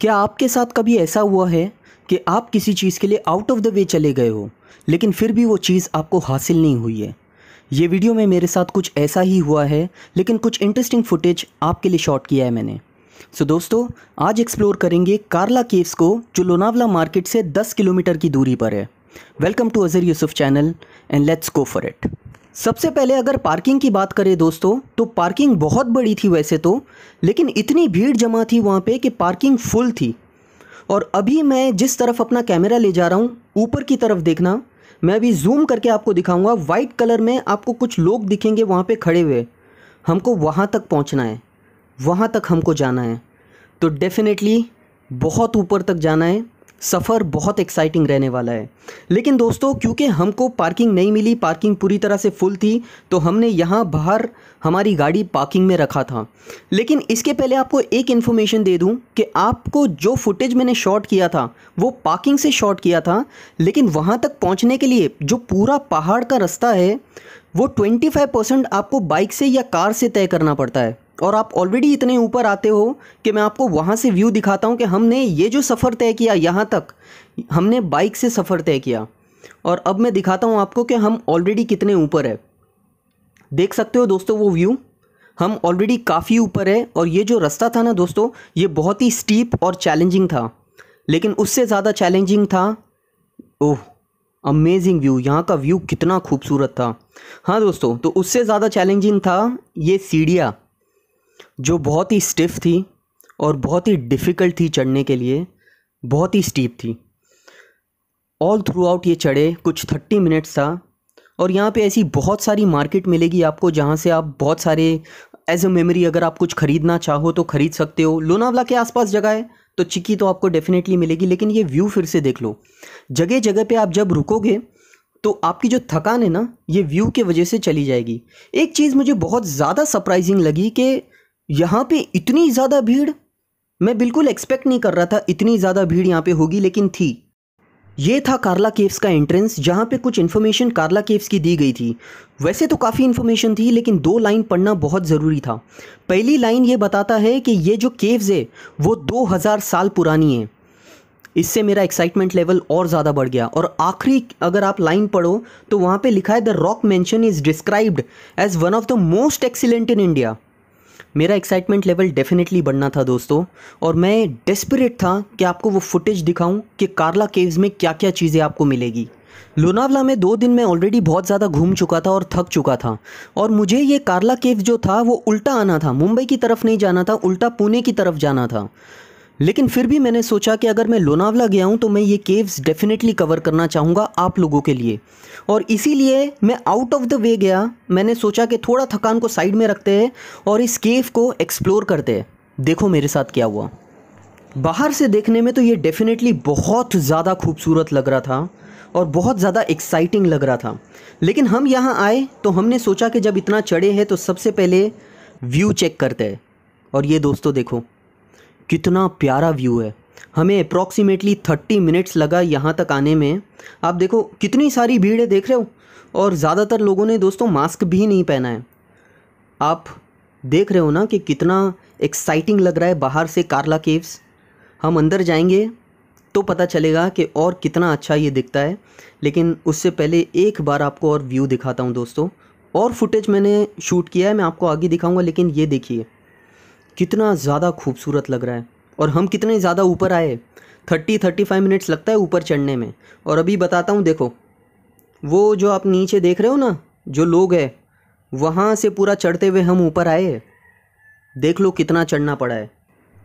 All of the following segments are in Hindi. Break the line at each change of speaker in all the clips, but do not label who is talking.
क्या आपके साथ कभी ऐसा हुआ है कि आप किसी चीज़ के लिए आउट ऑफ द वे चले गए हो लेकिन फिर भी वो चीज़ आपको हासिल नहीं हुई है ये वीडियो में मेरे साथ कुछ ऐसा ही हुआ है लेकिन कुछ इंटरेस्टिंग फुटेज आपके लिए शॉट किया है मैंने सो so दोस्तों आज एक्सप्लोर करेंगे कार्ला केव्स को जो लोनावला मार्केट से 10 किलोमीटर की दूरी पर है welcome to Azhar Yusuf channel and let's go for it सबसे पहले अगर पार्किंग की बात करें दोस्तों तो पार्किंग बहुत बड़ी थी वैसे तो लेकिन इतनी भीड़ जमा थी वहाँ पे कि पार्किंग फुल थी और अभी मैं जिस तरफ अपना कैमरा ले जा रहा हूँ ऊपर की तरफ देखना मैं अभी जूम करके आपको दिखाऊंगा वाइट कलर में आपको कुछ लोग दिखेंगे वहाँ पे खड़े हुए हमको वहाँ तक पहुँचना है वहाँ तक हमको जाना है तो डेफ़िनेटली बहुत ऊपर तक जाना है सफ़र बहुत एक्साइटिंग रहने वाला है लेकिन दोस्तों क्योंकि हमको पार्किंग नहीं मिली पार्किंग पूरी तरह से फुल थी तो हमने यहाँ बाहर हमारी गाड़ी पार्किंग में रखा था लेकिन इसके पहले आपको एक इन्फॉर्मेशन दे दूँ कि आपको जो फुटेज मैंने शॉट किया था वो पार्किंग से शॉट किया था लेकिन वहाँ तक पहुँचने के लिए जो पूरा पहाड़ का रास्ता है वो ट्वेंटी परसेंट आपको बाइक से या कार से तय करना पड़ता है और आप ऑलरेडी इतने ऊपर आते हो कि मैं आपको वहाँ से व्यू दिखाता हूँ कि हमने ये जो सफ़र तय किया यहाँ तक हमने बाइक से सफ़र तय किया और अब मैं दिखाता हूँ आपको कि हम ऑलरेडी कितने ऊपर है देख सकते हो दोस्तों वो व्यू हम ऑलरेडी काफ़ी ऊपर है और ये जो रास्ता था ना दोस्तों ये बहुत ही स्टीप और चैलेंजिंग था लेकिन उससे ज़्यादा चैलेंजिंग था ओह अमेजिंग व्यू यहाँ का व्यू कितना खूबसूरत था हाँ दोस्तों तो उससे ज़्यादा चैलेंजिंग था ये सीढ़िया जो बहुत ही स्टिफ़ थी और बहुत ही डिफ़िकल्ट थी चढ़ने के लिए बहुत ही स्टीप थी ऑल थ्रू आउट ये चढ़े कुछ थर्टी मिनट्स था और यहाँ पे ऐसी बहुत सारी मार्केट मिलेगी आपको जहाँ से आप बहुत सारे एज अ मेमोरी अगर आप कुछ ख़रीदना चाहो तो ख़रीद सकते हो लोनावला के आसपास जगह है तो चिक्की तो आपको डेफ़िनेटली मिलेगी लेकिन ये व्यू फिर से देख लो जगह जगह पे आप जब रुकोगे तो आपकी जो थकान है ना ये व्यू के वजह से चली जाएगी एक चीज़ मुझे बहुत ज़्यादा सरप्राइजिंग लगी कि यहाँ पे इतनी ज़्यादा भीड़ मैं बिल्कुल एक्सपेक्ट नहीं कर रहा था इतनी ज़्यादा भीड़ यहाँ पे होगी लेकिन थी ये था कार्ला केव्स का एंट्रेंस जहाँ पे कुछ इन्फॉर्मेशन कार्ला केव्स की दी गई थी वैसे तो काफ़ी इन्फॉर्मेशन थी लेकिन दो लाइन पढ़ना बहुत ज़रूरी था पहली लाइन ये बताता है कि ये जो केव्स है वो 2000 साल पुरानी है इससे मेरा एक्साइटमेंट लेवल और ज़्यादा बढ़ गया और आखिरी अगर आप लाइन पढ़ो तो वहाँ पर लिखा है the rock mansion is described as one of the most excellent in India मेरा एक्साइटमेंट लेवल डेफिनेटली बढ़ना था दोस्तों और मैं डेस्परेट था कि आपको वो फुटेज दिखाऊं कि कार्ला केव्स में क्या क्या चीज़ें आपको मिलेगी लोनावला में दो दिन मैं ऑलरेडी बहुत ज़्यादा घूम चुका था और थक चुका था और मुझे ये कार्ला केव जो था वो उल्टा आना था मुंबई की तरफ नहीं जाना था उल्टा पुणे की तरफ जाना था लेकिन फिर भी मैंने सोचा कि अगर मैं लोनावला गया हूँ तो मैं ये केव्स डेफिनेटली कवर करना चाहूँगा आप लोगों के लिए और इसीलिए मैं आउट ऑफ द वे गया मैंने सोचा कि थोड़ा थकान को साइड में रखते हैं और इस केव को एक्सप्लोर करते हैं देखो मेरे साथ क्या हुआ बाहर से देखने में तो ये डेफिनेटली बहुत ज़्यादा खूबसूरत लग रहा था और बहुत ज़्यादा एक्साइटिंग लग रहा था लेकिन हम यहाँ आए तो हमने सोचा कि जब इतना चढ़े हैं तो सबसे पहले व्यू चेक करते हैं और ये दोस्तों देखो कितना प्यारा व्यू है हमें अप्रॉक्सीमेटली थर्टी मिनट्स लगा यहाँ तक आने में आप देखो कितनी सारी भीड़ है देख रहे हो और ज़्यादातर लोगों ने दोस्तों मास्क भी नहीं पहना है आप देख रहे हो ना कि कितना एक्साइटिंग लग रहा है बाहर से कार्ला केव्स हम अंदर जाएंगे तो पता चलेगा कि और कितना अच्छा ये दिखता है लेकिन उससे पहले एक बार आपको और व्यू दिखाता हूँ दोस्तों और फुटेज मैंने शूट किया है मैं आपको आगे दिखाऊंगा लेकिन ये देखिए कितना ज़्यादा खूबसूरत लग रहा है और हम कितने ज़्यादा ऊपर आए थर्टी थर्टी फाइव मिनट्स लगता है ऊपर चढ़ने में और अभी बताता हूँ देखो वो जो आप नीचे देख रहे हो ना जो लोग है वहाँ से पूरा चढ़ते हुए हम ऊपर आए देख लो कितना चढ़ना पड़ा है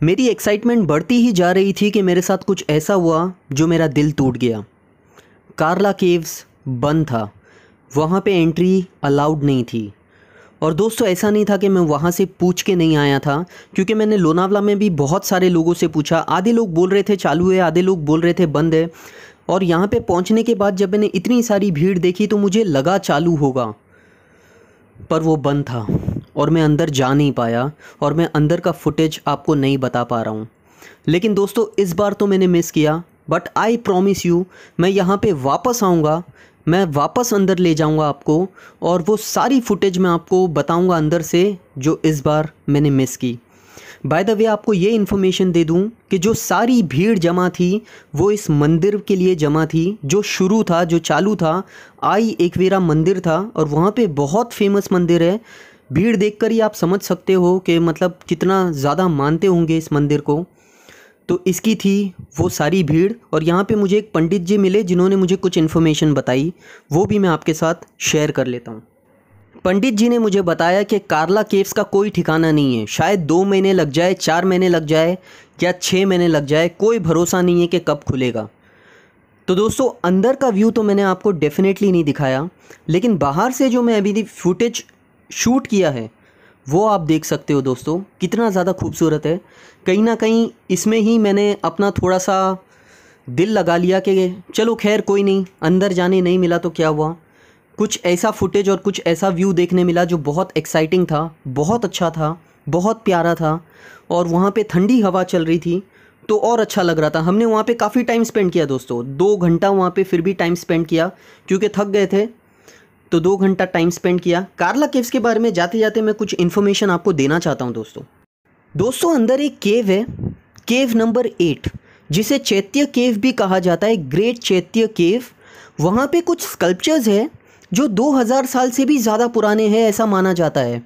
मेरी एक्साइटमेंट बढ़ती ही जा रही थी कि मेरे साथ कुछ ऐसा हुआ जो मेरा दिल टूट गया कारला केव्स बंद था वहाँ पे एंट्री अलाउड नहीं थी और दोस्तों ऐसा नहीं था कि मैं वहाँ से पूछ के नहीं आया था क्योंकि मैंने लोनावला में भी बहुत सारे लोगों से पूछा आधे लोग बोल रहे थे चालू है आधे लोग बोल रहे थे बंद है और यहाँ पे पहुँचने के बाद जब मैंने इतनी सारी भीड़ देखी तो मुझे लगा चालू होगा पर वो बंद था और मैं अंदर जा नहीं पाया और मैं अंदर का फुटेज आपको नहीं बता पा रहा हूँ लेकिन दोस्तों इस बार तो मैंने मिस किया बट आई प्रोमिस यू मैं यहाँ पर वापस आऊँगा मैं वापस अंदर ले जाऊंगा आपको और वो सारी फुटेज मैं आपको बताऊंगा अंदर से जो इस बार मैंने मिस की बाय द वे आपको ये इन्फॉर्मेशन दे दूं कि जो सारी भीड़ जमा थी वो इस मंदिर के लिए जमा थी जो शुरू था जो चालू था आई एकवेरा मंदिर था और वहाँ पे बहुत फेमस मंदिर है भीड़ देखकर ही आप समझ सकते हो कि मतलब कितना ज़्यादा मानते होंगे इस मंदिर को तो इसकी थी वो सारी भीड़ और यहाँ पे मुझे एक पंडित जी मिले जिन्होंने मुझे कुछ इन्फॉर्मेशन बताई वो भी मैं आपके साथ शेयर कर लेता हूँ पंडित जी ने मुझे बताया कि कारला केव्स का कोई ठिकाना नहीं है शायद दो महीने लग जाए चार महीने लग जाए या छः महीने लग जाए कोई भरोसा नहीं है कि कब खुलेगा तो दोस्तों अंदर का व्यू तो मैंने आपको डेफिनेटली नहीं दिखाया लेकिन बाहर से जो मैं अभी फुटेज शूट किया है वो आप देख सकते हो दोस्तों कितना ज़्यादा खूबसूरत है कहीं ना कहीं इसमें ही मैंने अपना थोड़ा सा दिल लगा लिया कि चलो खैर कोई नहीं अंदर जाने नहीं मिला तो क्या हुआ कुछ ऐसा फुटेज और कुछ ऐसा व्यू देखने मिला जो बहुत एक्साइटिंग था बहुत अच्छा था बहुत प्यारा था और वहाँ पे ठंडी हवा चल रही थी तो और अच्छा लग रहा था हमने वहाँ पे काफ़ी टाइम स्पेंड किया दोस्तों दो घंटा वहाँ पे फिर भी टाइम स्पेंड किया क्योंकि थक गए थे तो दो घंटा टाइम स्पेंड किया कार्ला केव्स के बारे में जाते जाते मैं कुछ इन्फॉर्मेशन आपको देना चाहता हूँ दोस्तों दोस्तों अंदर एक केव है केव नंबर एट जिसे चैत्य केव भी कहा जाता है ग्रेट चैत्य केव वहाँ पे कुछ स्कल्पचर्स है जो 2000 साल से भी ज़्यादा पुराने हैं ऐसा माना जाता है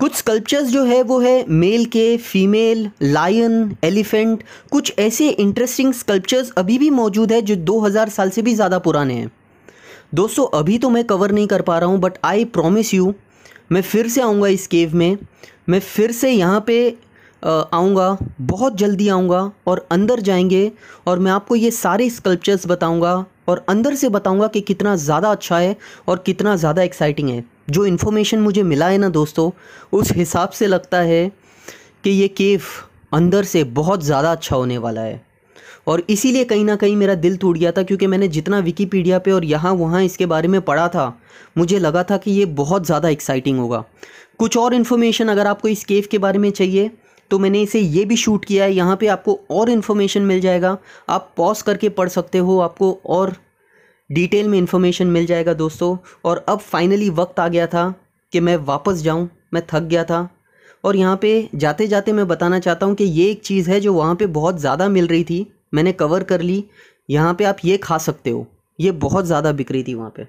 कुछ स्कल्पचर्स जो है वो है मेल के फीमेल लायन एलिफेंट कुछ ऐसे इंटरेस्टिंग स्कल्पचर्स अभी भी मौजूद है जो 2000 साल से भी ज़्यादा पुराने हैं दोस्तों अभी तो मैं कवर नहीं कर पा रहा हूँ बट आई प्रोमिस यू मैं फिर से आऊँगा इस केव में मैं फिर से यहाँ पे आऊँगा बहुत जल्दी आऊँगा और अंदर जाएंगे और मैं आपको ये सारे स्कल्पचर्स बताऊँगा और अंदर से बताऊँगा कि कितना ज़्यादा अच्छा है और कितना ज़्यादा एक्साइटिंग है जो इन्फॉर्मेशन मुझे मिला है ना दोस्तों उस हिसाब से लगता है कि ये केव अंदर से बहुत ज़्यादा अच्छा होने वाला है और इसीलिए कहीं ना कहीं मेरा दिल टूट गया था क्योंकि मैंने जितना विकीपीडिया पे और यहाँ वहाँ इसके बारे में पढ़ा था मुझे लगा था कि ये बहुत ज़्यादा एक्साइटिंग होगा कुछ और इन्फॉर्मेशन अगर आपको इस केव के बारे में चाहिए तो मैंने इसे ये भी शूट किया है यहाँ पे आपको और इन्फॉर्मेशन मिल जाएगा आप पॉज करके पढ़ सकते हो आपको और डिटेल में इन्फॉर्मेशन मिल जाएगा दोस्तों और अब फाइनली वक्त आ गया था कि मैं वापस जाऊँ मैं थक गया था और यहाँ पे जाते जाते मैं बताना चाहता हूँ कि ये एक चीज़ है जो वहाँ पे बहुत ज़्यादा मिल रही थी मैंने कवर कर ली यहाँ पे आप ये खा सकते हो ये बहुत ज़्यादा बिक रही थी वहाँ पे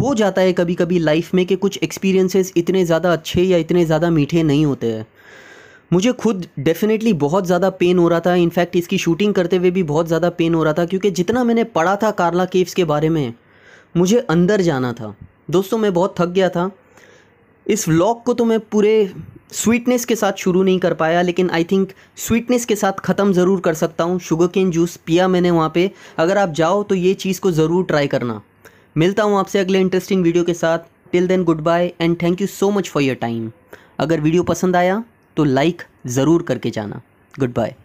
हो जाता है कभी कभी लाइफ में कि कुछ एक्सपीरियंसेस इतने ज़्यादा अच्छे या इतने ज़्यादा मीठे नहीं होते हैं मुझे खुद डेफिनेटली बहुत ज़्यादा पेन हो रहा था इनफैक्ट इसकी शूटिंग करते हुए भी बहुत ज़्यादा पेन हो रहा था क्योंकि जितना मैंने पढ़ा था कार्ला केव्स के बारे में मुझे अंदर जाना था दोस्तों मैं बहुत थक गया था इस व्लॉग को तो मैं पूरे स्वीटनेस के साथ शुरू नहीं कर पाया लेकिन आई थिंक स्वीटनेस के साथ ख़त्म ज़रूर कर सकता हूँ शुगर केन जूस पिया मैंने वहाँ पे अगर आप जाओ तो ये चीज़ को ज़रूर ट्राई करना मिलता हूँ आपसे अगले इंटरेस्टिंग वीडियो के साथ till then good bye and thank you so much for your time अगर वीडियो पसंद आया तो लाइक ज़रूर करके जाना गुड बाय